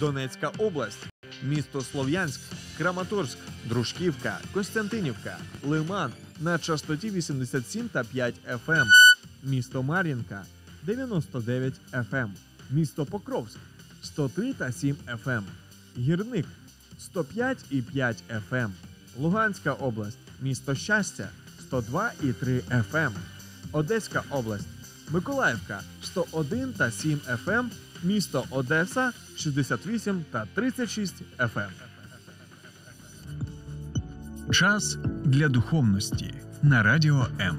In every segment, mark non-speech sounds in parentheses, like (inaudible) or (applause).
Донецька область, місто Слов'янськ, Краматорськ, Дружківка, Костянтинівка, Лиман на частоті 87 та 5 ФМ, ем. місто Мар'їнка 99 ФМ, ем. місто Покровськ 103 та 7 ФМ, ем. Гірник 105 і 5 ФМ. Луганська область, місто Щастя 102 і 3 ФМ, Одеська область, Миколаївка 101 та 7 ФМ місто Одеса 68 та 36 FM. Ем. Час для духовності на радіо М.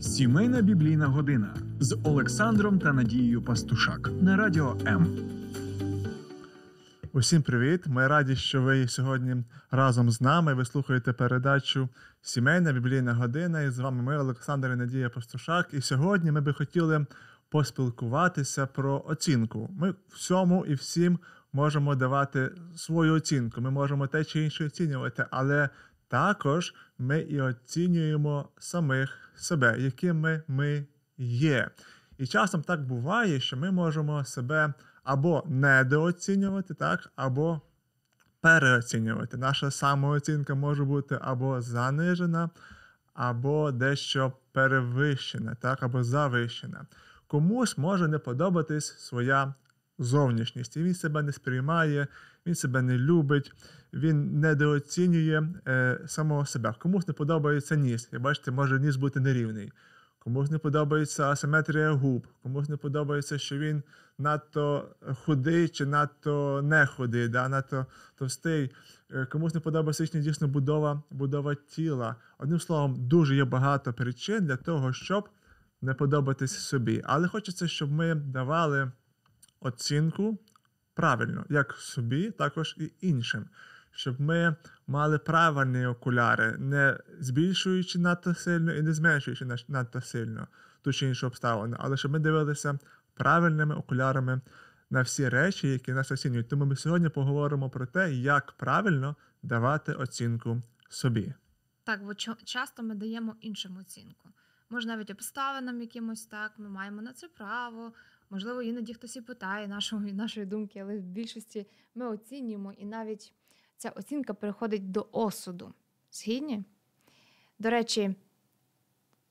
Сімейна біблійна година з Олександром та Надією Пастушак на радіо М. Усім привіт! Ми раді, що ви сьогодні разом з нами. Ви слухаєте передачу Сімейна Біблійна година. І з вами ми, Олександр і Надія Пастушак. І сьогодні ми би хотіли поспілкуватися про оцінку. Ми всьому і всім можемо давати свою оцінку. Ми можемо те чи інше оцінювати, але також ми і оцінюємо самих себе, якими ми є. І часом так буває, що ми можемо себе або недооцінювати, так, або переоцінювати. Наша самооцінка може бути або занижена, або дещо перевищена, так, або завищена. Комусь може не подобатись своя зовнішність, і він себе не сприймає, він себе не любить, він недооцінює е, самого себе. Комусь не подобається ніс. І бачите, може ніс бути нерівний комусь не подобається асиметрія губ, комусь не подобається, що він надто худий чи надто не худий, да? надто товстий. Е, комусь не подобається їхня дійсно будова, будова тіла. Одним словом, дуже є багато причин для того, щоб не подобатись собі. Але хочеться, щоб ми давали оцінку правильно, як собі, також і іншим щоб ми мали правильні окуляри, не збільшуючи надто сильно і не зменшуючи надто сильно ту чи іншу обставину, але щоб ми дивилися правильними окулярами на всі речі, які нас оцінюють. Тому ми сьогодні поговоримо про те, як правильно давати оцінку собі. Так, бо часто ми даємо іншим оцінку. Може, навіть обставинам якимось так, ми маємо на це право. Можливо, іноді хтось і питає нашої, нашої думки, але в більшості ми оцінюємо і навіть ця оцінка переходить до осуду. Згідні? До речі,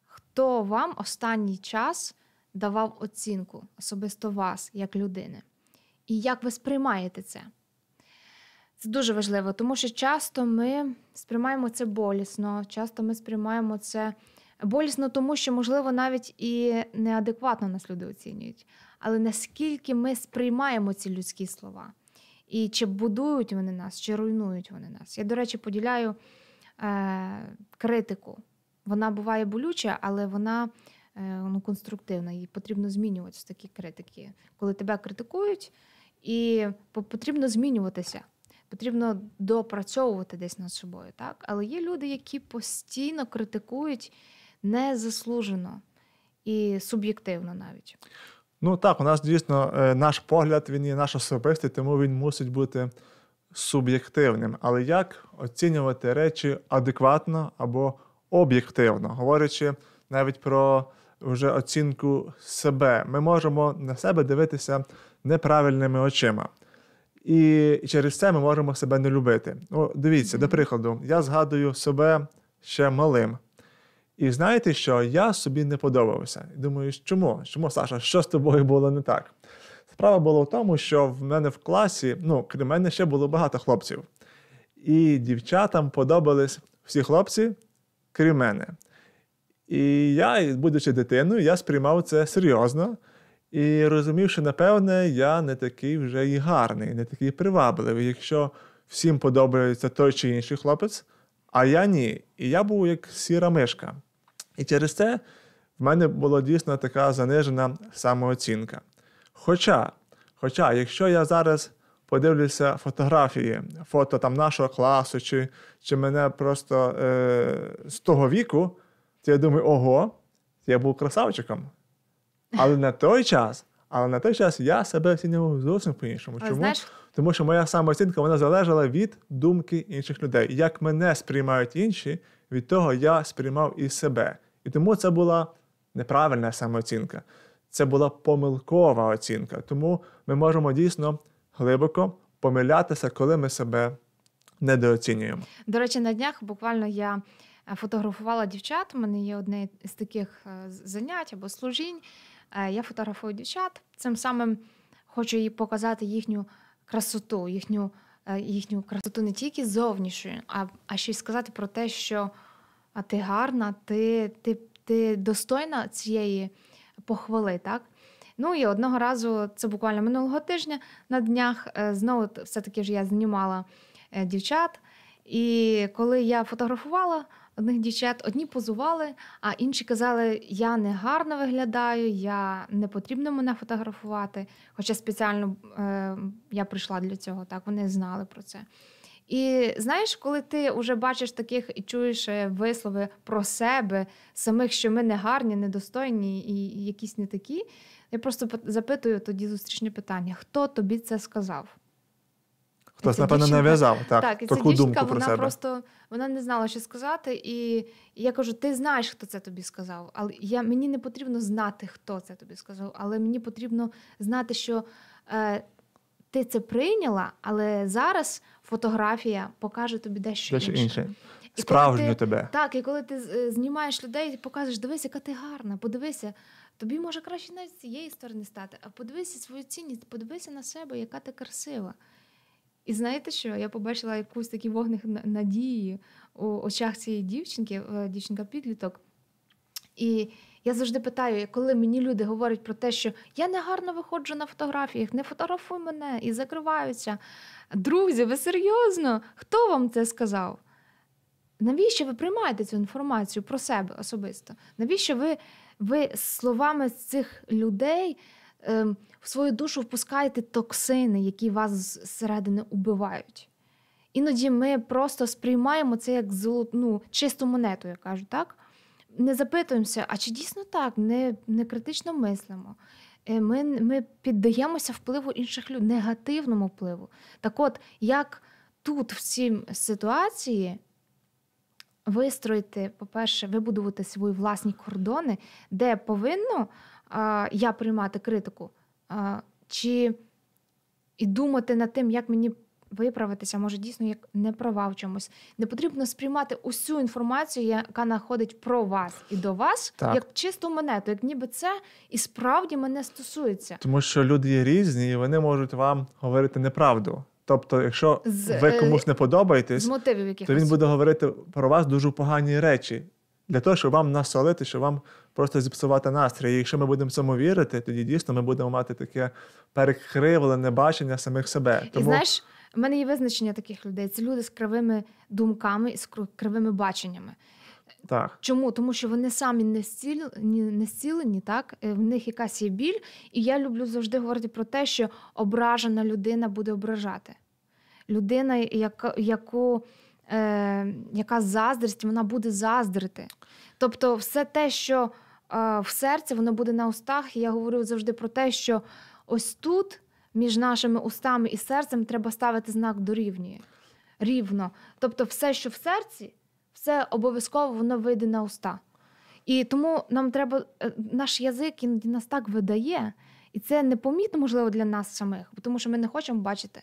хто вам останній час давав оцінку, особисто вас, як людини? І як ви сприймаєте це? Це дуже важливо, тому що часто ми сприймаємо це болісно, часто ми сприймаємо це болісно, тому що, можливо, навіть і неадекватно нас люди оцінюють. Але наскільки ми сприймаємо ці людські слова? І чи будують вони нас, чи руйнують вони нас. Я, до речі, поділяю е, критику. Вона буває болюча, але вона е, ну, конструктивна. Їй потрібно змінюватися такі критики. Коли тебе критикують, і потрібно змінюватися. Потрібно допрацьовувати десь над собою. так? Але є люди, які постійно критикують незаслужено і суб'єктивно навіть. Ну так, у нас дійсно е, наш погляд, він є наш особистий, тому він мусить бути суб'єктивним. Але як оцінювати речі адекватно або об'єктивно, говорячи навіть про вже оцінку себе, ми можемо на себе дивитися неправильними очима. І через це ми можемо себе не любити. Ну, Дивіться, до прикладу, я згадую себе ще малим. І знаєте, що я собі не подобався. Думаю, чому? Чому, Саша, що з тобою було не так? Справа була в тому, що в мене в класі, ну, крім мене, ще було багато хлопців. І дівчатам подобались всі хлопці, крім мене. І я, будучи дитиною, я сприймав це серйозно і розумів, що, напевне, я не такий вже і гарний, не такий привабливий. Якщо всім подобається той чи інший хлопець, а я ні. І я був як сіра мишка. І через це в мене була дійсно така занижена самооцінка. Хоча, Хоча, якщо я зараз подивлюся фотографії, фото там нашого класу, чи чи мене просто е, з того віку, то я думаю, ого, я був красавчиком. Але на той час. Але на той час я себе оцінював зовсім по-іншому. Чому? Знаєш? Тому що моя самооцінка вона залежала від думки інших людей. Як мене сприймають інші, від того я сприймав і себе. І тому це була неправильна самооцінка, це була помилкова оцінка. Тому ми можемо дійсно глибоко помилятися, коли ми себе недооцінюємо. До речі, на днях буквально я. Е, фотографувала дівчат, у мене є одне з таких е, занять або служінь. Е, я фотографую дівчат. Цим самим хочу їй показати їхню красоту, їхню їхню красоту не тільки зовнішню, а а ще й сказати про те, що а ти гарна, ти ти, ти достойна цієї похвали. так? Ну і одного разу, це буквально минулого тижня на днях, е, знову все-таки ж я знімала е, дівчат. І коли я фотографувала одних дівчат, одні позували, а інші казали, я не гарно виглядаю, я не потрібно мене фотографувати. Хоча спеціально е, я прийшла для цього, так вони знали про це. І знаєш, коли ти вже бачиш таких і чуєш е, вислови про себе, самих, що ми не гарні, недостойні і якісь не такі, я просто запитую тоді зустрічне питання: хто тобі це сказав? Хтось, напевно, нав'язав. Так, так і ця таку дівчинка, думку про вона себе. просто вона не знала, що сказати. І, я кажу: ти знаєш, хто це тобі сказав. Але я, мені не потрібно знати, хто це тобі сказав, але мені потрібно знати, що е, ти це прийняла, але зараз фотографія покаже тобі дещо, дещо інше. інше. Справжню ти, тебе. Так, і коли ти е, знімаєш людей і показуєш, дивись, яка ти гарна, подивися. Тобі може краще навіть з цієї сторони стати, а подивися свою цінність, подивися на себе, яка ти красива. І знаєте що? Я побачила якусь такі вогних надії у очах цієї дівчинки, е, дівчинка підліток. І я завжди питаю, коли мені люди говорять про те, що я не гарно виходжу на фотографіях, не фотографуй мене і закриваються. Друзі, ви серйозно? Хто вам це сказав? Навіщо ви приймаєте цю інформацію про себе особисто? Навіщо ви ви словами цих людей е, в свою душу впускаєте токсини, які вас зсередини убивають? Іноді ми просто сприймаємо це як золоту, ну, чисту монету, я кажу, так? не запитуємося, а чи дійсно так, не не критично мислимо. Е, ми ми піддаємося впливу інших людей, негативному впливу. Так от, як тут в цій ситуації вистроїти, по-перше, вибудувати свої власні кордони, де повинно а, я приймати критику, а, чи і думати над тим, як мені виправитися, може дійсно як не права в чомусь. Не потрібно сприймати усю інформацію, яка находить про вас і до вас, так. як чисту монету, як ніби це і справді мене стосується, тому що люди є різні, і вони можуть вам говорити неправду. Тобто, якщо з, ви е, комусь не подобаєтесь, з мотивів якихось. то він буде говорити про вас дуже погані речі для того, щоб вам насолити, щоб вам просто зіпсувати настрій. І Якщо ми будемо цьому вірити, тоді дійсно ми будемо мати таке перекривлене бачення самих себе. Тому... І знаєш, у мене є визначення таких людей. Це люди з кривими думками і з кривими баченнями. Так. Чому? Тому що вони самі не зцілені, не зцілені, так? Е, в них якась є біль, і я люблю завжди говорити про те, що ображена людина буде ображати. Людина, яка, яку, е, яка заздрість, вона буде заздрити. Тобто, все те, що е, в серці, воно буде на устах. І я говорю завжди про те, що ось тут між нашими устами і серцем треба ставити знак дорівнює рівно. Тобто, все, що в серці, все обов'язково воно вийде на уста. І тому нам треба е, наш язик іноді нас так видає, і це непомітно можливо для нас самих, тому що ми не хочемо бачити.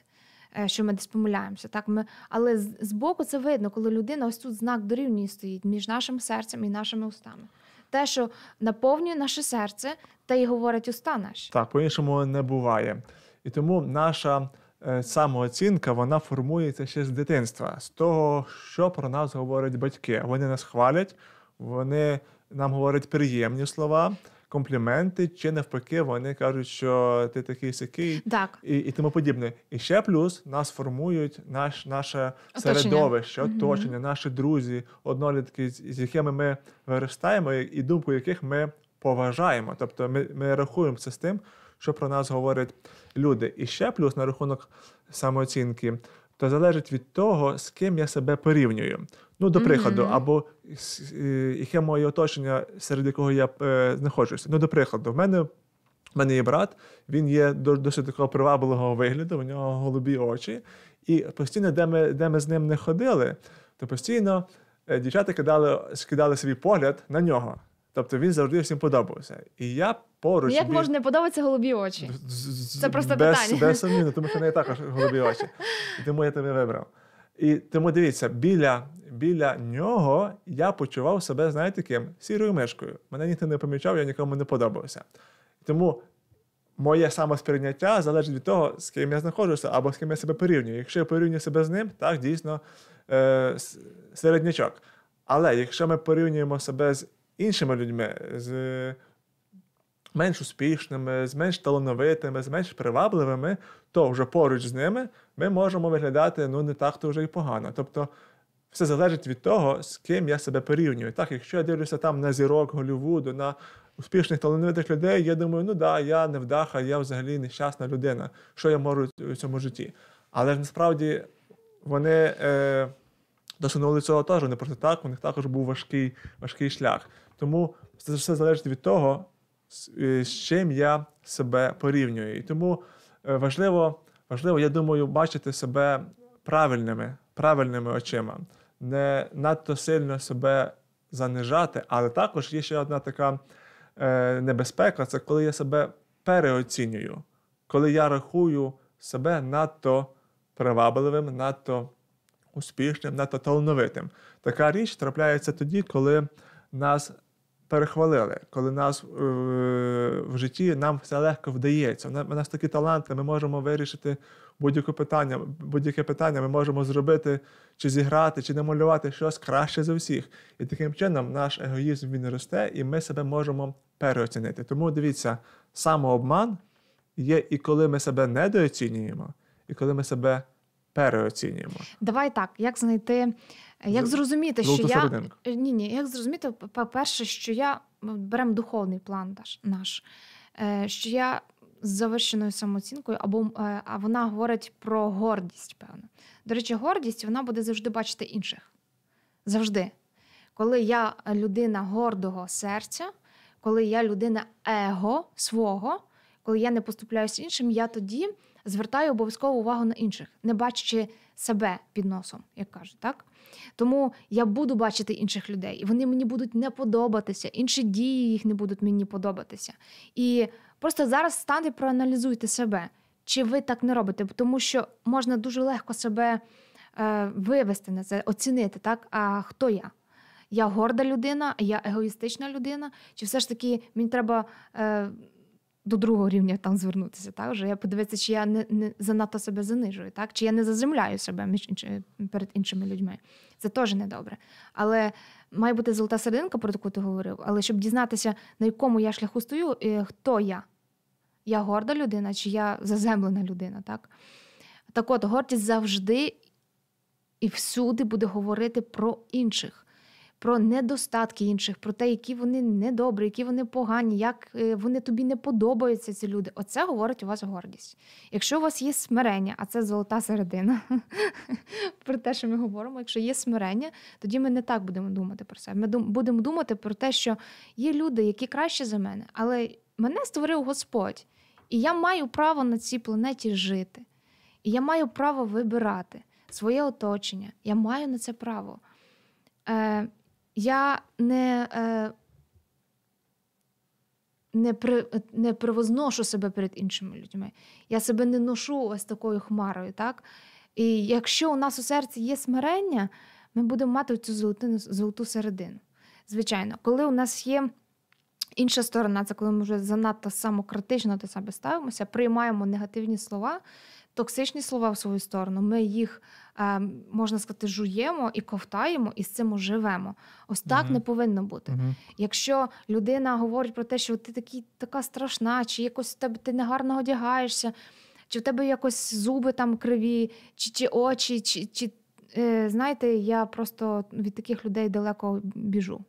Е, що ми десь помиляємося, так ми, але з боку це видно, коли людина ось тут знак дорівнює стоїть між нашим серцем і нашими устами. Те, що наповнює наше серце, те й говорить уста наш Так, по іншому не буває. І тому наша е, самооцінка вона формується ще з дитинства, з того, що про нас говорять батьки. Вони нас хвалять, вони нам говорять приємні слова. Компліменти чи навпаки, вони кажуть, що ти такий сякий так. і і тому подібне. І ще плюс нас формують наш, наше оточення. середовище, оточення, mm-hmm. наші друзі, однолітки, з якими ми виростаємо, і думку яких ми поважаємо. Тобто ми ми рахуємося з тим, що про нас говорять люди. І ще плюс на рахунок самооцінки, то залежить від того, з ким я себе порівнюю. Ну, до прикладу, mm-hmm. або е, яке моє оточення, серед якого я е, знаходжуся. Ну, до прикладу, в мене. У мене є брат, він є досить такого привабливого вигляду, у нього голубі очі. І постійно, де ми де ми з ним не ходили, то постійно е, дівчата кидали, скидали свій погляд на нього. Тобто він завжди всім подобався. І я поруч. Ну, як біль... можна не подобатися голубі очі? Це просто без, питання. Без сумнівно, тому що не також голубі очі. І Тому я тебе вибрав. І тому дивіться, біля біля нього я почував себе, знаєте, таким сірою мишкою. Мене ніхто не помічав, я нікому не подобався. Тому моє самосприйняття залежить від того, з ким я знаходжуся або з ким я себе порівнюю. Якщо я порівнюю себе з ним, так дійсно е- середнячок. Але якщо ми порівнюємо себе з іншими людьми, з менш успішними, з менш талановитими, з менш привабливими, то вже поруч з ними ми можемо виглядати ну, не так то вже і погано. Тобто все залежить від того, з ким я себе порівнюю. Так, якщо я дивлюся там на зірок Голівуду, на успішних талановитих людей, я думаю, ну да, я невдаха, я взагалі нещасна людина, що я можу в цьому житті. Але ж насправді вони. Е, досягнули цього теж не просто так, у них також був важкий важкий шлях. Тому це все залежить від того, е, з чим я себе порівнюю. І тому е, важливо, важливо, я думаю, бачити себе правильними, правильними очима, не надто сильно себе занижати, але також є ще одна така е, небезпека це коли я себе переоцінюю, коли я рахую себе надто привабливим, надто успішним, надто талановитим. Така річ трапляється тоді, коли нас перехвалили, коли нас е- в житті нам все легко вдається. У нас такі таланти, ми можемо вирішити будь-яке питання, будь-яке питання ми можемо зробити, чи зіграти, чи намалювати щось краще за всіх. І таким чином наш егоїзм він росте, і ми себе можемо переоцінити. Тому дивіться, самообман є і коли ми себе недооцінюємо, і коли ми себе переоцінюємо. Давай так, як знайти, як зрозуміти, що я ні, ні, як зрозуміти, по-перше, що я беремо духовний план наш, е, що я з завищеною самооцінкою, або е, а вона говорить про гордість, певно. До речі, гордість вона буде завжди бачити інших. Завжди. Коли я людина гордого серця, коли я людина его свого, коли я не поступляюсь іншим, я тоді звертаю обов'язково увагу на інших, не бачачи себе під носом, як кажуть, так? Тому я буду бачити інших людей, і вони мені будуть не подобатися, інші дії їх не будуть мені подобатися. І просто зараз станьте, проаналізуйте себе, чи ви так не робите, тому що можна дуже легко себе е, вивести на це, оцінити, так? А хто я? Я горда людина, я егоїстична людина, чи все ж таки мені треба е, до другого рівня там звернутися, так вже я подивитися, чи я не не занадто себе занижую, так чи я не заземляю себе між інш... перед іншими людьми. Це теж недобре. Але має бути золота серединка, про яку ти говорив. Але щоб дізнатися, на якому я шляху стою, і хто я? Я горда людина, чи я заземлена людина, так? Так от гордість завжди і всюди буде говорити про інших про недостатки інших, про те, які вони недобрі, які вони погані, як е, вони тобі не подобаються, ці люди. Оце говорить у вас гордість. Якщо у вас є смирення, а це золота середина, (laughs) про те, що ми говоримо, якщо є смирення, тоді ми не так будемо думати про це. Ми будемо думати про те, що є люди, які краще за мене, але мене створив Господь, і я маю право на цій планеті жити. І я маю право вибирати своє оточення, я маю на це право. Е, я не е, не, при, не привозношу себе перед іншими людьми. Я себе не ношу ось такою хмарою. так? І якщо у нас у серці є смирення, ми будемо мати цю золоту, золоту середину. Звичайно, коли у нас є. Інша сторона, це коли ми вже занадто самокритично до себе ставимося, приймаємо негативні слова, токсичні слова в свою сторону. Ми їх Е, можна сказати, жуємо і ковтаємо, і з цим живемо. Ось так угу. не повинно бути. Угу. Якщо людина говорить про те, що ти такий, така страшна, чи якось в тебе ти негарно одягаєшся, чи в тебе якось зуби там криві, чи чи очі, чи. чи е, Знаєте, я просто від таких людей далеко біжу.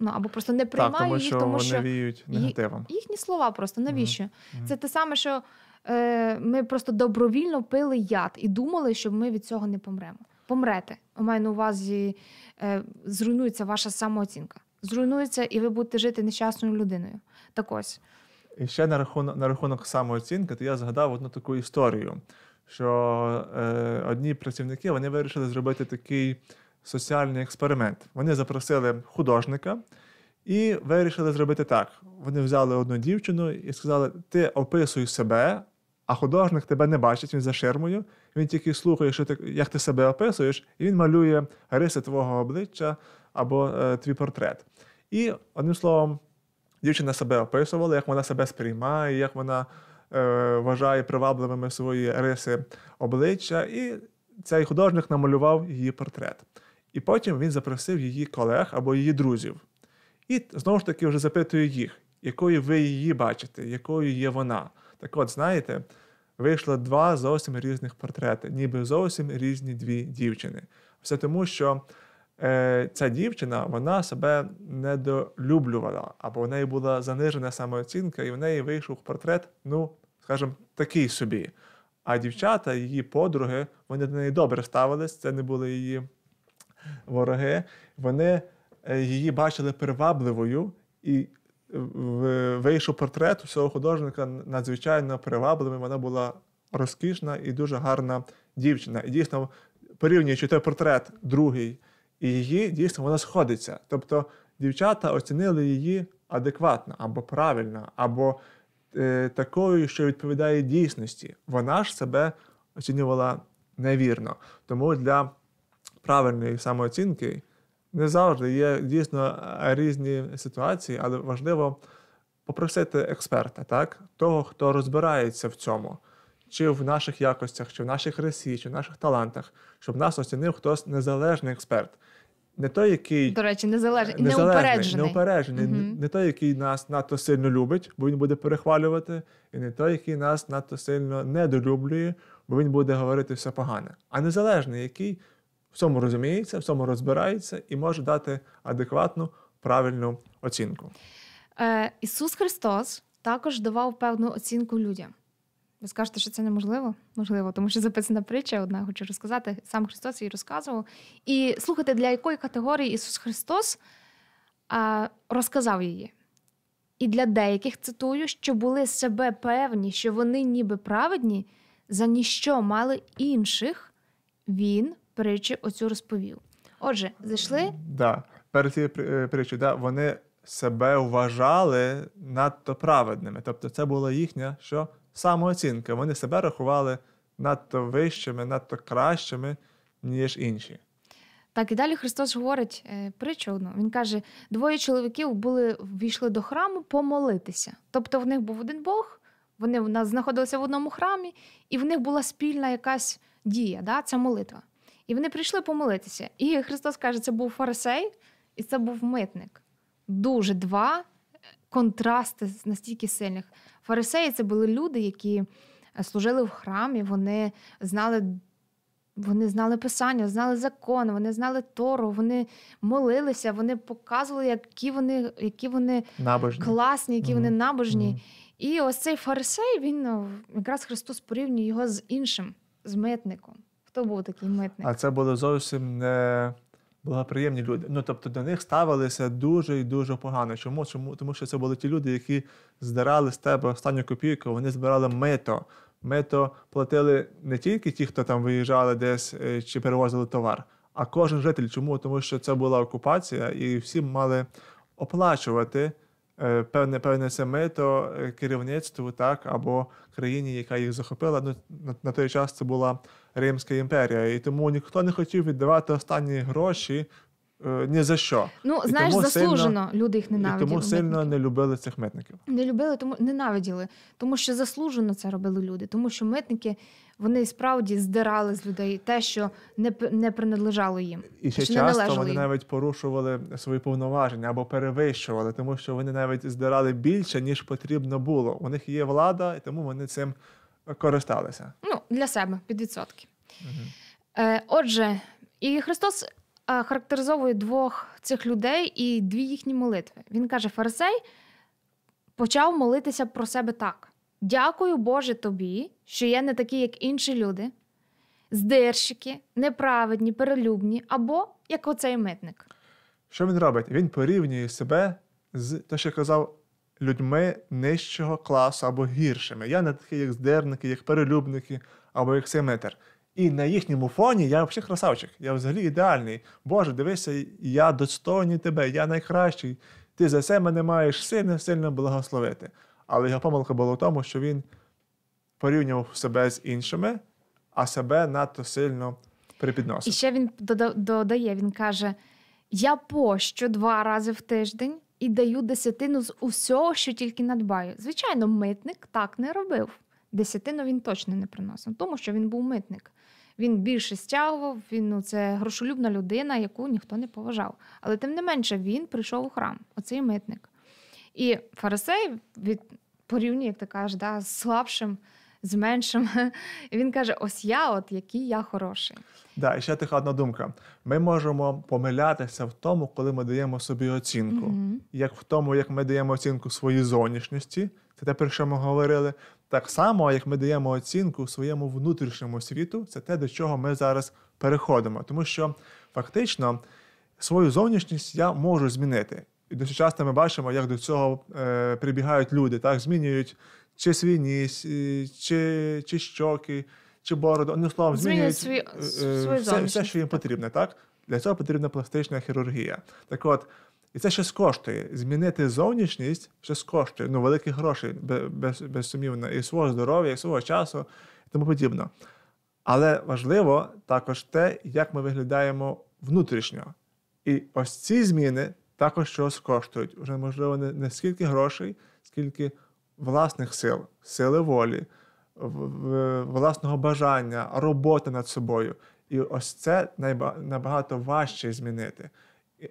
Ну або просто не приймаю так, тому, їх, що тому що вони віють негативом. Їх, їхні слова просто навіщо? mm Це те саме, що Е, ми просто добровільно пили яд і думали, що ми від цього не помремо. Помрете. У мене на увазі е, зруйнується ваша самооцінка. Зруйнується, і ви будете жити нещасною людиною. Так ось. І ще на рахунок на рахунок самооцінки, то я згадав одну таку історію, що е, одні працівники вони вирішили зробити такий соціальний експеримент. Вони запросили художника і вирішили зробити так. Вони взяли одну дівчину і сказали: Ти описуй себе, а художник тебе не бачить, він за ширмою, він тільки слухає, що ти, як ти себе описуєш, і він малює риси твого обличчя або е, твій портрет. І, одним словом, дівчина себе описувала, як вона себе сприймає, як вона е, вважає привабливими свої риси обличчя. І цей художник намалював її портрет. І потім він запросив її колег або її друзів. І знову ж таки вже запитує їх, якою ви її бачите, якою є вона. Так от, знаєте, вийшло два зовсім різних портрети, ніби зовсім різні дві дівчини. Все тому, що е, ця дівчина вона себе недолюблювала, або в неї була занижена самооцінка, і в неї вийшов портрет, ну, скажімо, такий собі. А дівчата, її подруги, вони до неї добре ставились, це не були її вороги. Вони е, її бачили привабливою і вийшов портрет усього художника надзвичайно привабливим. Вона була розкішна і дуже гарна дівчина. І дійсно, порівнюючи той портрет, другий і її, дійсно вона сходиться. Тобто дівчата оцінили її адекватно або правильно, або е, такою, що відповідає дійсності. Вона ж себе оцінювала невірно. Тому для правильної самооцінки не завжди є дійсно е, різні ситуації, але важливо попросити експерта, так, того, хто розбирається в цьому, чи в наших якостях, чи в наших ресі, чи в наших талантах, щоб нас оцінив хтось незалежний експерт. Не той, який до речі, незалежний, е, незалежний неупереджений, неупереджений. uh не той, який нас надто сильно любить, бо він буде перехвалювати, і не той, який нас надто сильно недолюблює, бо він буде говорити все погане, а незалежний, який в цьому розуміється, в цьому розбирається і може дати адекватну правильну оцінку. Е, Ісус Христос також давав певну оцінку людям. Ви скажете, що це неможливо? Можливо, тому що записана притча, одна хочу розказати. Сам Христос її розказував. І слухайте, для якої категорії Ісус Христос а, розказав її. І для деяких цитую, що були себе певні, що вони ніби праведні, за ніщо мали інших, він притчі оцю розповів. Отже, зайшли? Да. Перед цією е, притчею, да, вони себе вважали надто праведними. Тобто, це була їхня що самооцінка. Вони себе рахували надто вищими, надто кращими, ніж інші. Так, і далі Христос говорить е, притчу одну. Він каже: двоє чоловіків були війшли до храму помолитися. Тобто, в них був один Бог, вони в нас знаходилися в одному храмі, і в них була спільна якась дія, да, ця молитва. І вони прийшли помолитися. І Христос каже, це був фарисей і це був митник. Дуже два е, контрасти настільки сильних. Фарисеї це були люди, які е, служили в храмі, вони знали. Вони знали писання, знали закон, вони знали Тору, вони молилися, вони показували, які вони які вони набожні. класні, які mm-hmm. вони набожні. Mm-hmm. І ось цей фарисей, він е, якраз Христос порівнює його з іншим, з митником. Хто був такий митник? А це були зовсім не благоприємні люди. Ну тобто до них ставилися дуже і дуже погано. Чому? Чому? Тому що це були ті люди, які здирали з тебе останню копійку, вони збирали мито. Мито платили не тільки ті, хто там виїжджали десь е, чи перевозили товар, а кожен житель. Чому? Тому що це була окупація, і всі мали оплачувати Е, певне певне семето е, керівництву так, або країні, яка їх захопила. Ну, на, на той час це була Римська імперія. І тому ніхто не хотів віддавати останні гроші Е, ні за що. Ну, і знаєш, заслужено сильно, люди їх ненавиділи. І Тому сильно не любили цих митників. Не любили, тому ненавиділи. Тому що заслужено це робили люди. Тому що митники вони справді здирали з людей те, що не не принадлежало їм. І ще що часто не вони їм. навіть порушували свої повноваження або перевищували, тому що вони навіть здирали більше, ніж потрібно було. У них є влада, і тому вони цим користалися. Ну, для себе під відсотки. Угу. Е, отже, і Христос. Е, характеризовує двох цих людей і дві їхні молитви. Він каже: Фарисей почав молитися про себе так: дякую Боже тобі, що я не такий, як інші люди, здирщики, неправедні, перелюбні, або як оцей митник. Що він робить? Він порівнює себе з те, що казав. Людьми нижчого класу або гіршими. Я не такий, як здерники, як перелюбники або як семетер. І на їхньому фоні я взагалі красавчик, я взагалі ідеальний. Боже, дивися, я достойний тебе, я найкращий. Ти за це мене маєш сильно сильно благословити. Але його помилка була в тому, що він порівнював себе з іншими, а себе надто сильно припідносив. І ще він додає: він каже: Я пощу два рази в тиждень і даю десятину з усього, що тільки надбаю. Звичайно, митник так не робив десятину він точно не приносив, тому що він був митник. Він більше стягував, він ну, це грошолюбна людина, яку ніхто не поважав. Але тим не менше він прийшов у храм, оцей митник. І фарисей від порівнює, як ти кажеш, да, з слабшим, з меншим. Він каже: ось я, от який я хороший. Да, і ще така одна думка. Ми можемо помилятися в тому, коли ми даємо собі оцінку, mm як в тому, як ми даємо оцінку своїй зовнішності. Це те, про що ми говорили, так само, як ми даємо оцінку своєму внутрішньому світу, це те, до чого ми зараз переходимо. Тому що фактично свою зовнішність я можу змінити. І дуже часто ми бачимо, як до цього е, прибігають люди, так змінюють чи свій ніс, чи чи щоки, чи бороду. Одним словом, змінюють, змінюють свій, е, е, все, все, що їм потрібно. так? Для цього потрібна пластична хірургія. Так от, і це щось коштує. Змінити зовнішність щось коштує. Ну, великі гроші, без, безсумнівно, і свого здоров'я, і свого часу, і тому подібно. Але важливо також те, як ми виглядаємо внутрішньо. І ось ці зміни також щось коштують. Уже, можливо, не, не скільки грошей, скільки власних сил, сили волі, власного бажання, роботи над собою. І ось це набагато важче змінити.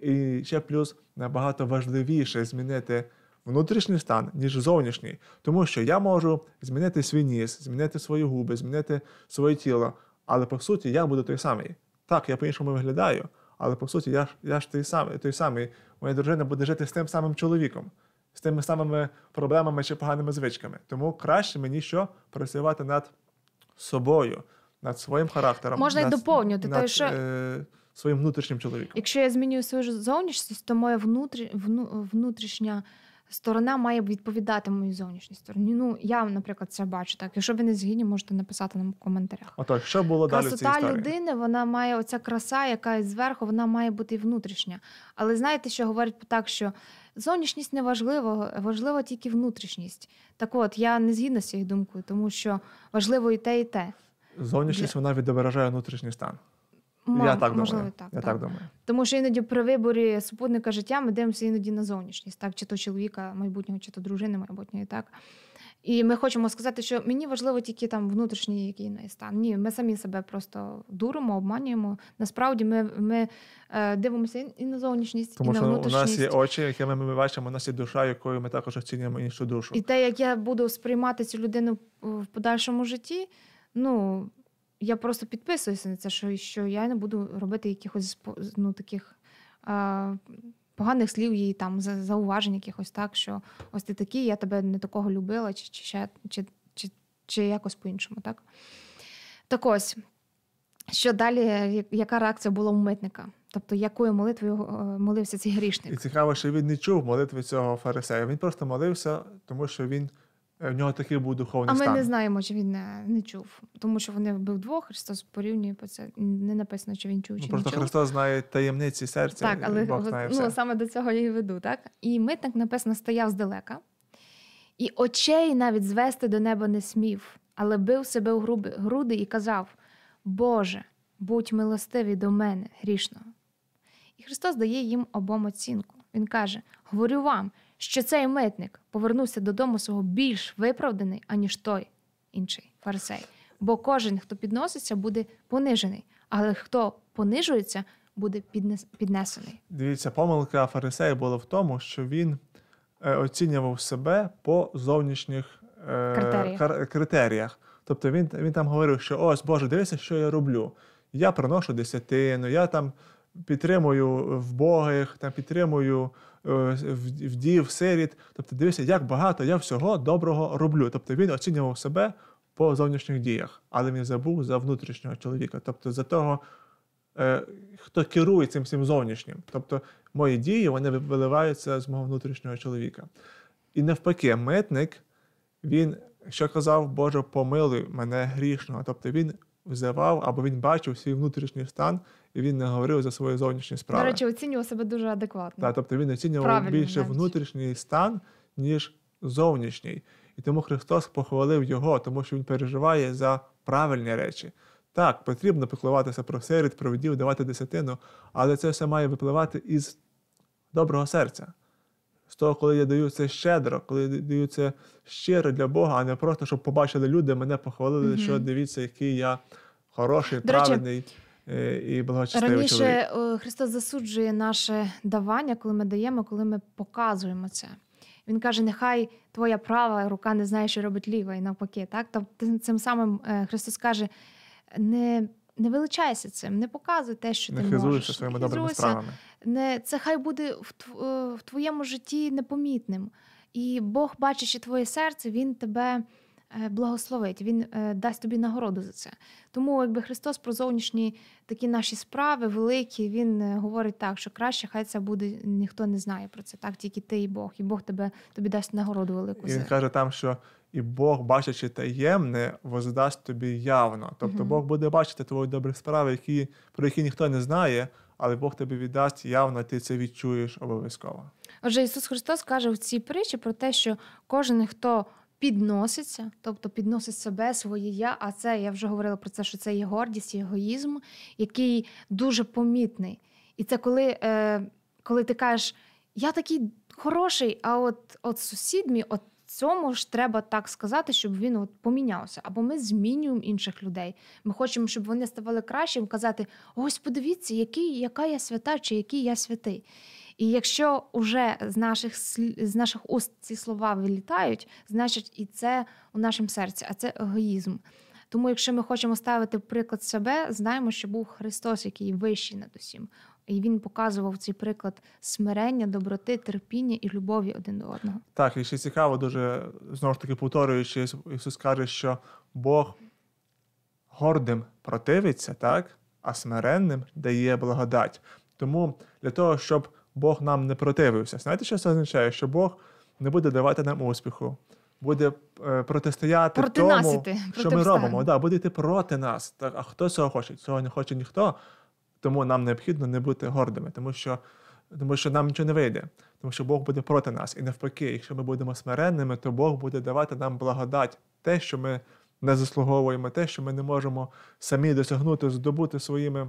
І ще плюс набагато важливіше змінити внутрішній стан, ніж зовнішній, тому що я можу змінити свій ніс, змінити свої губи, змінити своє тіло. Але по суті я буду той самий. Так, я по-іншому виглядаю, але по суті, я ж я ж той самий. той самий. Моя дружина буде жити з тим самим чоловіком, з тими самими проблемами чи поганими звичками. Тому краще мені що працювати над собою, над своїм характером. Можна над, й доповнювати, над, що. Е своїм внутрішнім чоловіком. Якщо я змінюю свою зовнішність, то моя внутрі... вну... внутрішня сторона має відповідати мою зовнішній стороні. Ну я, наприклад, це бачу так. Якщо ви не згідні, можете написати нам в коментарях. Отак, що було Красота далі в людини, вона має оця краса, яка і зверху, вона має бути внутрішня. Але знаєте, що говорять так, що. Зовнішність не важлива, важлива тільки внутрішність. Так от, я не згідна з цією думкою, тому що важливо і те, і те. Зовнішність Для... вона відображає внутрішній стан. Мам, я так можливо, думаю. Так, я так. так думаю. Тому що іноді при виборі супутника життя ми дивимося іноді на зовнішність, так чи то чоловіка майбутнього, чи то дружини майбутньої, так. І ми хочемо сказати, що мені важливо тільки там внутрішній який стан. Ні, ми самі себе просто дуримо, обманюємо. Насправді ми ми е, дивимося і на зовнішність, Тому і на внутрішність. Тому у нас є очі, якими ми бачимо, у нас є душа, якою ми також оцінюємо іншу душу. І те, як я буду сприймати цю людину в подальшому житті, ну я просто підписуюся на це, що що я не буду робити якихось ну, таких е, поганих слів їй там, зауважень якихось так, що ось ти такий, я тебе не такого любила, чи чи, ще, чи, чи, чи якось по-іншому. Так Так ось, що далі, яка реакція була у митника? Тобто, якою молитвою е, молився цей грішник? І цікаво, що він не чув молитви цього фарисея. Він просто молився, тому що він Е, в нього такий був духовний а стан. А ми не знаємо, чи він не, не чув, тому що вони вбив двох, Христос порівнює по це. Не написано, чи він чув, ну, чи ну, просто не чув. Христос знає таємниці серця. Так, але Бог знає ну, все. саме до цього я і веду, так? І митник написано стояв здалека, і очей навіть звести до неба не смів, але бив себе у груди і казав: Боже, будь милостивий до мене, грішного. І Христос дає їм обом оцінку. Він каже: Говорю вам, що цей митник повернувся додому свого більш виправданий, аніж той інший фарисей. Бо кожен, хто підноситься, буде понижений, але хто понижується, буде піднес піднесений. Дивіться, помилка фарисея була в тому, що він е, оцінював себе по зовнішніх е, критеріях. Кар- критеріях. Тобто він він там говорив, що ось Боже, дивися, що я роблю. Я приношу десятину, я там підтримую вбогих, там підтримую е, вдів, сиріт. Тобто, дивися, як багато я всього доброго роблю. Тобто він оцінював себе по зовнішніх діях, але він забув за внутрішнього чоловіка, тобто за того. Е, хто керує цим всім зовнішнім. Тобто мої дії вони виливаються з мого внутрішнього чоловіка. І навпаки, митник, він що казав, Боже, помилуй мене грішного. Тобто він взивав або він бачив свій внутрішній стан він не говорив за свої зовнішні справи. До речі, оцінював себе дуже адекватно. Так, тобто він оцінював Правильно, більше навіть. внутрішній стан, ніж зовнішній. І тому Христос похвалив його, тому що він переживає за правильні речі. Так, потрібно піклуватися про сиріт, про відділ, давати десятину, але це все має випливати із доброго серця. З того, коли я даю це щедро, коли я даю це щиро для Бога, а не просто щоб побачили люди, мене похвалили, mm-hmm. що дивіться, який я хороший, До правильний. Речі. Е, і Раніше чоловік. Е, Христос засуджує наше давання, коли ми даємо, коли ми показуємо це. Він каже: нехай твоя права рука не знає, що робить ліва, і навпаки. Так? Тобто цим самим е, Христос каже: не не величайся цим, не показуй те, що не ти можеш. своїми не добрими справами. Не, Це хай буде в твоєму житті непомітним. І Бог, бачачи твоє серце, Він тебе. Е, благословить, Він е, дасть тобі нагороду за це. Тому, якби Христос про зовнішні такі наші справи великі, Він е, говорить так, що краще, хай це буде, ніхто не знає про це, так тільки ти і Бог, і Бог тебе тобі дасть нагороду велику. І Він каже там, що і Бог, бачачи таємне, воздасть тобі явно. Тобто mm Бог буде бачити твої добрі справи, які, про які ніхто не знає, але Бог тобі віддасть явно, ти це відчуєш обов'язково. Отже, Ісус Христос каже в цій притчі про те, що кожен, хто підноситься, тобто підносить себе, своє я. А це я вже говорила про це, що це є гордість, і егоїзм, який дуже помітний. І це коли е, коли ти кажеш, я такий хороший, а от от сусід мій, от цьому ж треба так сказати, щоб він от помінявся. Або ми змінюємо інших людей. Ми хочемо, щоб вони ставали кращим, казати: ось подивіться, який, яка я свята, чи який я святий. І якщо вже з наших з наших уст ці слова вилітають, значить і це у нашому серці, а це егоїзм. Тому, якщо ми хочемо ставити приклад себе, знаємо, що був Христос, який вищий над усім. І він показував цей приклад смирення, доброти, терпіння і любові один до одного. Так, і ще цікаво, дуже знову ж таки повторюючи, Ісус каже, що Бог гордим противиться, так, а смиренним дає благодать. Тому для того, щоб Бог нам не противився. Знаєте, що це означає? Що Бог не буде давати нам успіху, буде е, протистояти проти тому, нас іти, проти що ми робимо. Да, Буде йти проти нас. Так, А хто цього хоче? Цього не хоче ніхто. Тому нам необхідно не бути гордими, тому що тому що нам нічого не вийде, тому що Бог буде проти нас. І навпаки, якщо ми будемо смиренними, то Бог буде давати нам благодать, те, що ми не заслуговуємо, те, що ми не можемо самі досягнути, здобути своїми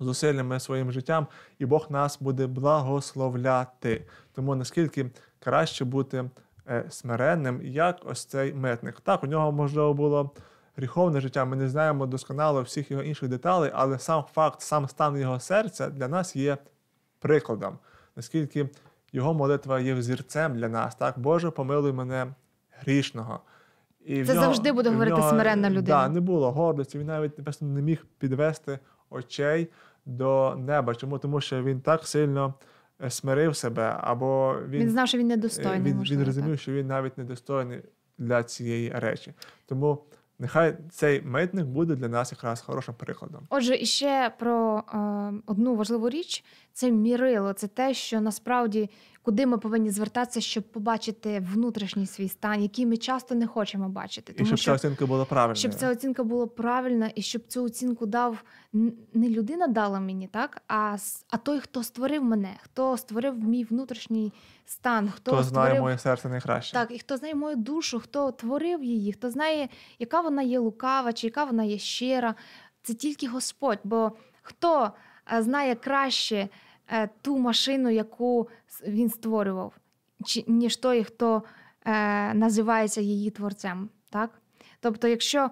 зусиллями своїм життям, і Бог нас буде благословляти. Тому наскільки краще бути е, смиренним, як ось цей митник. Так, у нього можливо було гріховне життя. Ми не знаємо досконало всіх його інших деталей, але сам факт, сам стан його серця для нас є прикладом, наскільки його молитва є взірцем для нас. Так, Боже, помилуй мене грішного. І Це нього, завжди буде говорити нього, смиренна людина. Так, да, не було гордості, він навіть не міг підвести очей до неба. Чому? Тому що він так сильно е, смирив себе, або він він знав, що він недостойний. Е, він він розумів, так. що він навіть недостойний для цієї речі. Тому нехай цей митник буде для нас якраз хорошим прикладом. Отже, і ще про е, одну важливу річ: це мірило, це те, що насправді куди ми повинні звертатися, щоб побачити внутрішній свій стан, який ми часто не хочемо бачити. Тому і щоб що, ця оцінка була правильна. Щоб ця оцінка була правильна, і щоб цю оцінку дав не людина дала мені, так а а той, хто створив мене, хто створив мій внутрішній стан, хто, хто створив... знає моє серце найкраще. Так, і хто знає мою душу, хто творив її, хто знає, яка вона є лукава, чи яка вона є щира. Це тільки Господь, бо хто е, знає краще. Е, ту машину, яку він створював, чи ніж той, хто е, називається її творцем. Так? Тобто, якщо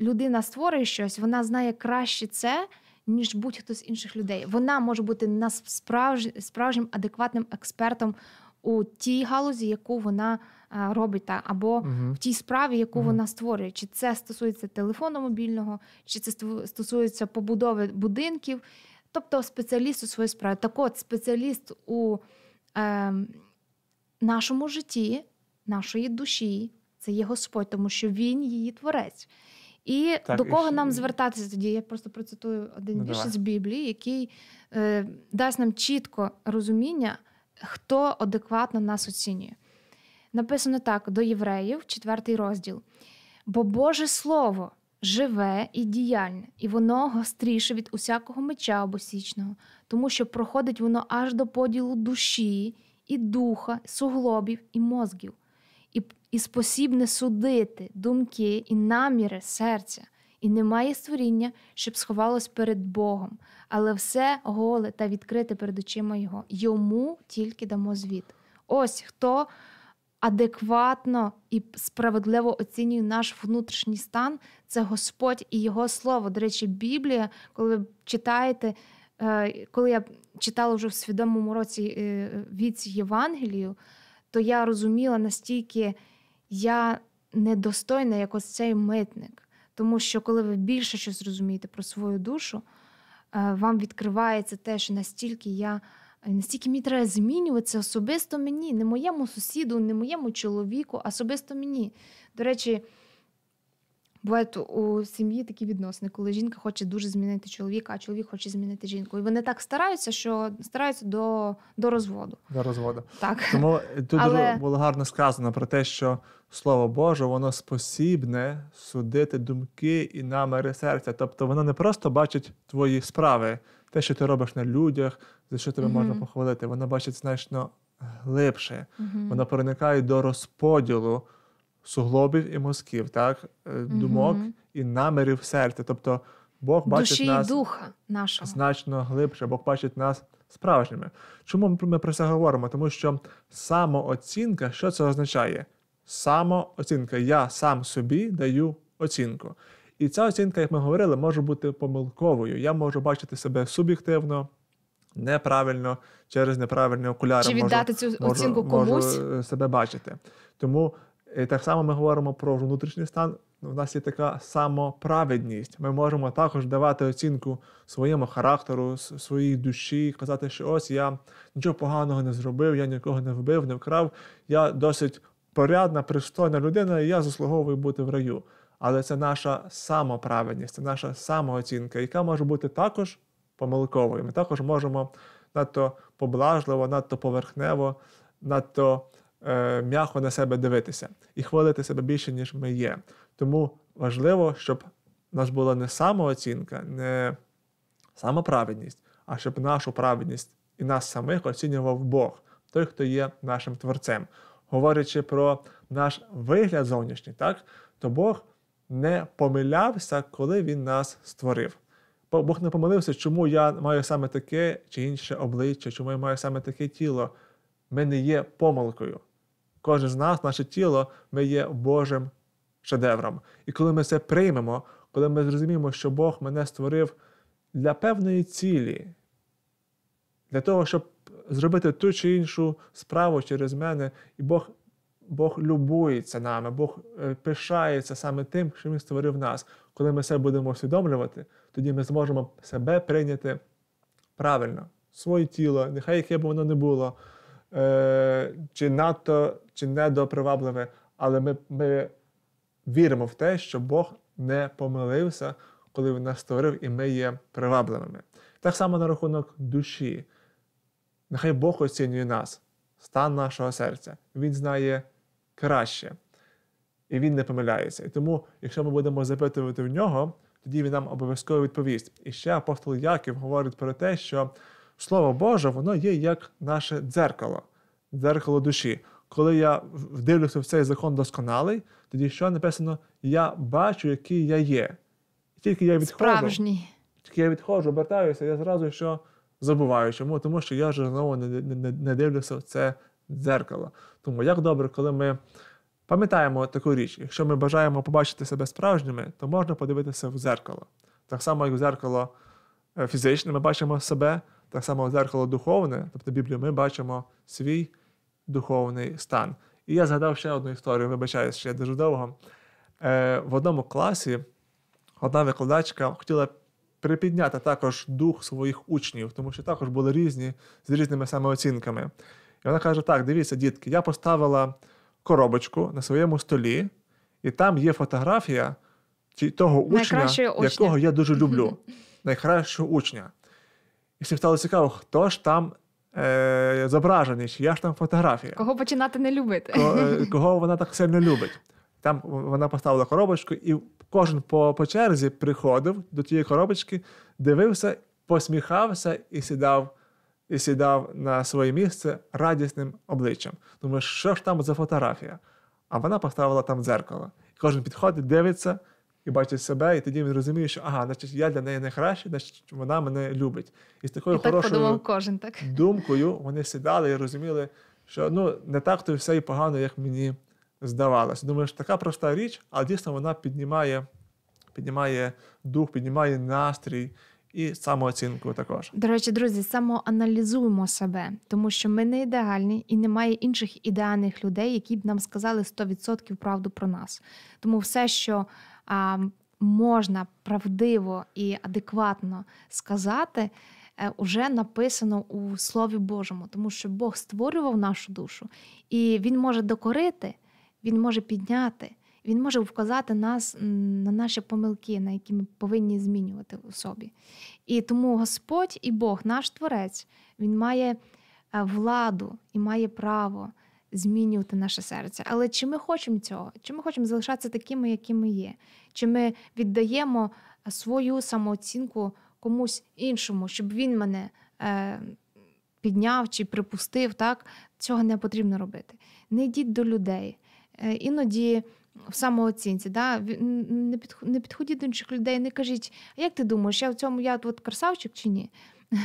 людина створює щось, вона знає краще це. Ніж будь-хто з інших людей. Вона може бути насправж... справжнім адекватним експертом у тій галузі, яку вона е, робить, або uh в тій справі, яку uh вона створює. Чи це стосується телефону мобільного, чи це стосується побудови будинків, Тобто спеціаліст у своїй справі. Так от спеціаліст у е, нашому житті, нашої душі, це є Господь, тому що Він її творець. І так, до кого і... нам звертатися тоді? Я просто процитую один ну, вірш з Біблії, який е, дасть нам чітко розуміння, хто адекватно нас оцінює. Написано так: до євреїв, четвертий розділ. Бо Боже Слово живе і діяльне, і воно гостріше від усякого меча обосічного, тому що проходить воно аж до поділу душі і духа, суглобів і мозгів, і і спосібне судити думки і наміри серця, і немає створіння, щоб сховалось перед Богом, але все голе та відкрите перед очима Його. Йому тільки дамо звіт. Ось хто адекватно і справедливо оцінює наш внутрішній стан, це Господь і Його Слово. До речі, Біблія, коли ви читаєте, е, коли я читала вже в свідомому році е, віці Євангелію, то я розуміла настільки я недостойна, як ось цей митник. Тому що, коли ви більше щось розумієте про свою душу, е, вам відкривається те, що настільки я. Е, настільки мені треба змінюватися особисто мені, не моєму сусіду, не моєму чоловіку, особисто мені. До речі, бувають у сім'ї такі відносини, коли жінка хоче дуже змінити чоловіка, а чоловік хоче змінити жінку. І вони так стараються, що стараються до до розводу. До розводу. Так. Тому е, тут Але... було гарно сказано про те, що слово Боже, воно спосібне судити думки і наміри серця. Тобто воно не просто бачить твої справи те, що ти робиш на людях, за що тебе mm-hmm. можна похвалити, вона бачить значно глибше. Е, mm-hmm. Вона проникає до розподілу суглобів і мозків, так? Е, думок і намірів серця. Тобто Бог бачить Душі нас духа нашого. значно глибше, Бог бачить нас справжніми. Чому ми про це говоримо? Тому що самооцінка, що це означає? Самооцінка. Я сам собі даю оцінку. І ця оцінка, як ми говорили, може бути помилковою. Я можу бачити себе суб'єктивно. Неправильно через неправильні окуляри Чи віддати можу, цю оцінку комусь можу себе бачити. Тому е, так само ми говоримо про внутрішній стан. У нас є така самоправедність. Ми можемо також давати оцінку своєму характеру, своїй душі, казати, що ось я нічого поганого не зробив, я нікого не вбив, не вкрав. Я досить порядна, пристойна людина, і я заслуговую бути в раю але це наша самоправедність, це наша самооцінка, яка може бути також помилковою. Ми також можемо надто поблажливо, надто поверхнево, надто е, м'яко на себе дивитися і хвалити себе більше, ніж ми є. Тому важливо, щоб у нас була не самооцінка, не самоправедність, а щоб нашу праведність і нас самих оцінював Бог, той, хто є нашим творцем. Говорячи про наш вигляд зовнішній, так, то Бог не помилявся, коли він нас створив. Бог не помилився, чому я маю саме таке чи інше обличчя, чому я маю саме таке тіло. Ми не є помилкою. Кожен з нас, наше тіло, ми є Божим шедевром. І коли ми це приймемо, коли ми зрозуміємо, що Бог мене створив для певної цілі, для того, щоб зробити ту чи іншу справу через мене, і Бог Бог любується нами, Бог е, пишається саме тим, що Він створив нас. Коли ми себе будемо усвідомлювати, тоді ми зможемо себе прийняти правильно, своє тіло, нехай яке б воно не було, е, чи надто, чи недопривабливе, але ми, ми віримо в те, що Бог не помилився, коли Він нас створив, і ми є привабливими. Так само на рахунок душі. Нехай Бог оцінює нас, стан нашого серця. Він знає краще. І він не помиляється. І тому, якщо ми будемо запитувати в нього, тоді він нам обов'язково відповість. І ще апостол Яків говорить про те, що слово Боже, воно є як наше дзеркало, дзеркало душі. Коли я дивлюся в цей закон досконалий, тоді що написано: Я бачу, який я є. І тільки я відходжу, Справжній. тільки я відходжу, обертаюся, я зразу що забуваю. Чому? Тому що я вже знову не, не, не дивлюся в це дзеркало. Тому як добре, коли ми пам'ятаємо таку річ, якщо ми бажаємо побачити себе справжніми, то можна подивитися в дзеркало. Так само, як в дзеркало е, фізичне, ми бачимо себе, так само в дзеркало духовне, тобто Біблію, ми бачимо свій духовний стан. І я згадав ще одну історію, вибачаюсь, ще дуже довго. Е, в одному класі одна викладачка хотіла припідняти також дух своїх учнів, тому що також були різні з різними самооцінками. І вона каже: Так, дивіться, дітки, я поставила коробочку на своєму столі, і там є фотографія того учня, учня. якого я дуже люблю, (laughs) найкращого учня. І всім стало цікаво, хто ж там е, зображений, я ж там фотографія. Кого починати не любити? Кого, е, (laughs) кого вона так сильно любить. Там вона поставила коробочку, і кожен по, по черзі приходив до тієї коробочки, дивився, посміхався і сідав і сідав на своє місце радісним обличчям. Думаю, що ж там за фотографія? А вона поставила там дзеркало. І кожен підходить, дивиться і бачить себе, і тоді він розуміє, що ага, значить, я для неї найкращий, значить вона мене любить. І з такою і хорошою так кожен, так? думкою вони сідали і розуміли, що ну не так то все і погано, як мені здавалось. Думаю, що така проста річ, але дійсно вона піднімає, піднімає дух, піднімає настрій. І самооцінку також до речі, друзі, самоаналізуємо себе, тому що ми не ідеальні і немає інших ідеальних людей, які б нам сказали 100% правду про нас. Тому все, що а, можна правдиво і адекватно сказати, е, уже написано у Слові Божому, тому що Бог створював нашу душу, і він може докорити, він може підняти він може вказати нас на наші помилки, на які ми повинні змінювати у собі. І тому Господь і Бог, наш Творець, Він має е, владу і має право змінювати наше серце. Але чи ми хочемо цього? Чи ми хочемо залишатися такими, якими є? Чи ми віддаємо е, свою самооцінку комусь іншому, щоб він мене. Е, підняв чи припустив, так цього не потрібно робити. Не йдіть до людей. Іноді в самооцінці, да? не підх... не підходіть до інших людей, не кажіть, а як ти думаєш, я в цьому я от красавчик чи ні? (laughs)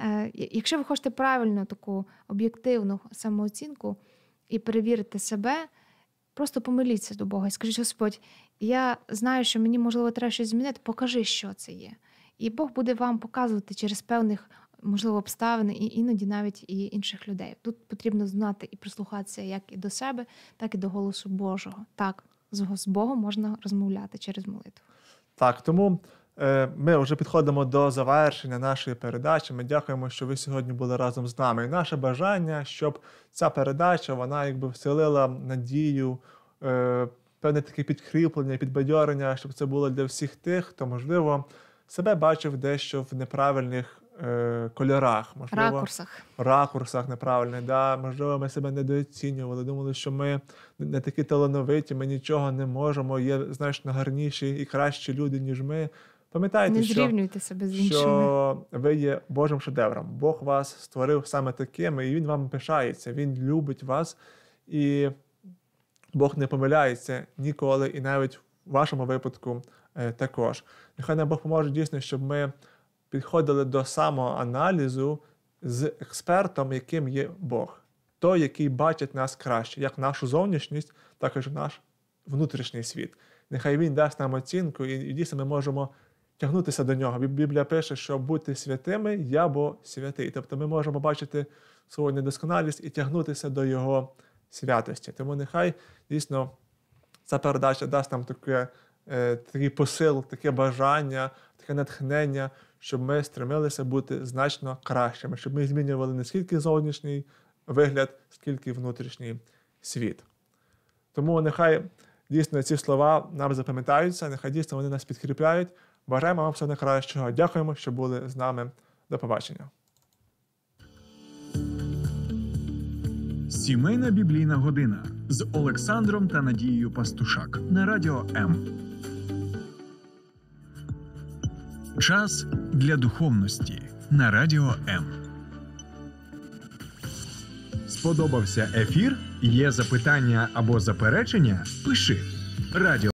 Е, якщо ви хочете правильно таку об'єктивну самооцінку і перевірити себе, просто помиліться до Бога і скажіть, Господь, я знаю, що мені можливо треба щось змінити, покажи, що це є. І Бог буде вам показувати через певних можливо, обставини, і іноді навіть і інших людей. Тут потрібно знати і прислухатися як і до себе, так і до голосу Божого. Так, з Богом можна розмовляти через молитву. Так, тому. Е, ми вже підходимо до завершення нашої передачі. Ми дякуємо, що ви сьогодні були разом з нами. І наше бажання, щоб ця передача вона якби вселила надію, е, певне таке підкріплення, підбадьорення, щоб це було для всіх тих, хто можливо себе бачив дещо в неправильних е, кольорах, можливо, ракурсах, ракурсах неправильних. Да, можливо, ми себе недооцінювали. Думали, що ми не такі талановиті, ми нічого не можемо. Є значно гарніші і кращі люди, ніж ми. Пам'ятайте, не зрівнюйте що, себе з іншими. що ви є Божим шедевром. Бог вас створив саме такими, і Він вам пишається, Він любить вас, і Бог не помиляється ніколи, і навіть в вашому випадку е, також. Нехай нам Бог поможе дійсно, щоб ми підходили до самоаналізу з експертом, яким є Бог, той, який бачить нас краще, як нашу зовнішність, також наш внутрішній світ. Нехай він дасть нам оцінку, і, і дійсно ми можемо тягнутися до нього. Біблія пише, що бути святими, я бо святий. Тобто ми можемо бачити свою недосконалість і тягнутися до Його святості. Тому нехай дійсно ця передача дасть нам таке, е, такий посил, таке бажання, таке натхнення щоб ми стремилися бути значно кращими, щоб ми змінювали не скільки зовнішній вигляд, скільки внутрішній світ. Тому нехай дійсно ці слова нам запам'ятаються, нехай дійсно вони нас підкріпляють. Бажаємо вам все найкращого. Дякуємо, що були з нами. До побачення. Сімейна біблійна година з Олександром та Надією Пастушак на радіо М. Час для духовності на радіо М. Сподобався ефір? Є запитання або заперечення? Пиши радіо.